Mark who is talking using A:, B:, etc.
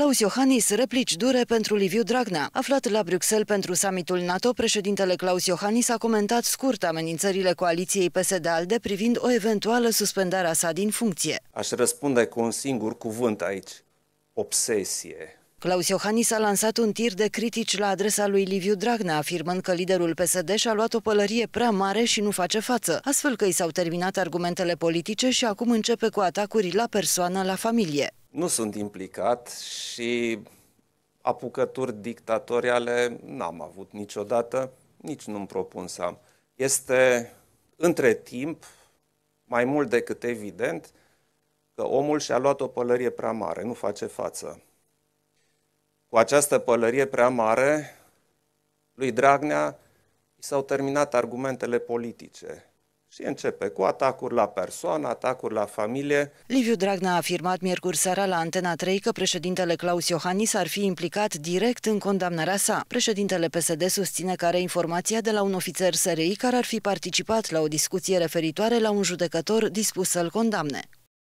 A: Claus Iohannis, replici dure pentru Liviu Dragnea. Aflat la Bruxelles pentru summitul NATO, președintele Claus Iohannis a comentat scurt amenințările coaliției PSD-ALDE privind o eventuală suspendare a sa din funcție.
B: Aș răspunde cu un singur cuvânt aici. Obsesie.
A: Claus Iohannis a lansat un tir de critici la adresa lui Liviu Dragnea, afirmând că liderul PSD și-a luat o pălărie prea mare și nu face față, astfel că i s-au terminat argumentele politice și acum începe cu atacuri la persoană, la familie
B: nu sunt implicat și apucături dictatoriale n-am avut niciodată, nici nu-mi propun să am. Este între timp, mai mult decât evident, că omul și-a luat o pălărie prea mare, nu face față. Cu această pălărie prea mare, lui Dragnea i s-au terminat argumentele politice. Și începe cu atacuri la persoană, atacuri la familie.
A: Liviu Dragnea a afirmat miercuri seara la Antena 3 că președintele Claus Iohannis ar fi implicat direct în condamnarea sa. Președintele PSD susține că are informația de la un ofițer SRI care ar fi participat la o discuție referitoare la un judecător dispus să-l condamne.